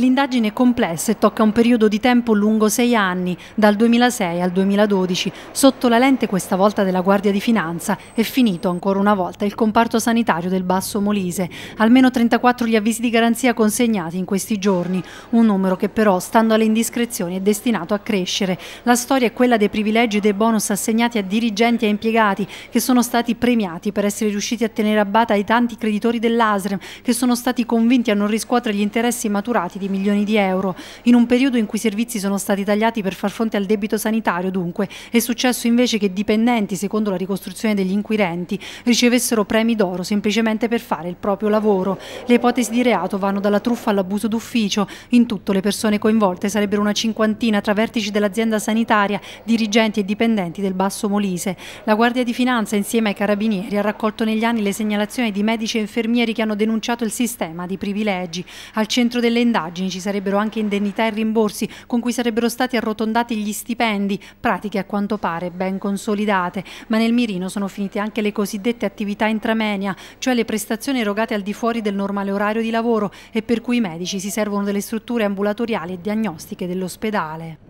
L'indagine è complessa e tocca un periodo di tempo lungo sei anni, dal 2006 al 2012. Sotto la lente questa volta della Guardia di Finanza è finito ancora una volta il comparto sanitario del Basso Molise. Almeno 34 gli avvisi di garanzia consegnati in questi giorni, un numero che però, stando alle indiscrezioni, è destinato a crescere. La storia è quella dei privilegi e dei bonus assegnati a dirigenti e impiegati che sono stati premiati per essere riusciti a tenere a bata i tanti creditori dell'ASREM che sono stati convinti a non riscuotere gli interessi maturati di milioni di euro. In un periodo in cui i servizi sono stati tagliati per far fronte al debito sanitario, dunque, è successo invece che dipendenti, secondo la ricostruzione degli inquirenti, ricevessero premi d'oro semplicemente per fare il proprio lavoro. Le ipotesi di reato vanno dalla truffa all'abuso d'ufficio. In tutto le persone coinvolte sarebbero una cinquantina tra vertici dell'azienda sanitaria, dirigenti e dipendenti del Basso Molise. La Guardia di Finanza insieme ai carabinieri ha raccolto negli anni le segnalazioni di medici e infermieri che hanno denunciato il sistema di privilegi. Al centro delle indagini stupidaggini, ci sarebbero anche indennità e rimborsi con cui sarebbero stati arrotondati gli stipendi, pratiche a quanto pare ben consolidate, ma nel mirino sono finite anche le cosiddette attività intramenia, cioè le prestazioni erogate al di fuori del normale orario di lavoro e per cui i medici si servono delle strutture ambulatoriali e diagnostiche dell'ospedale.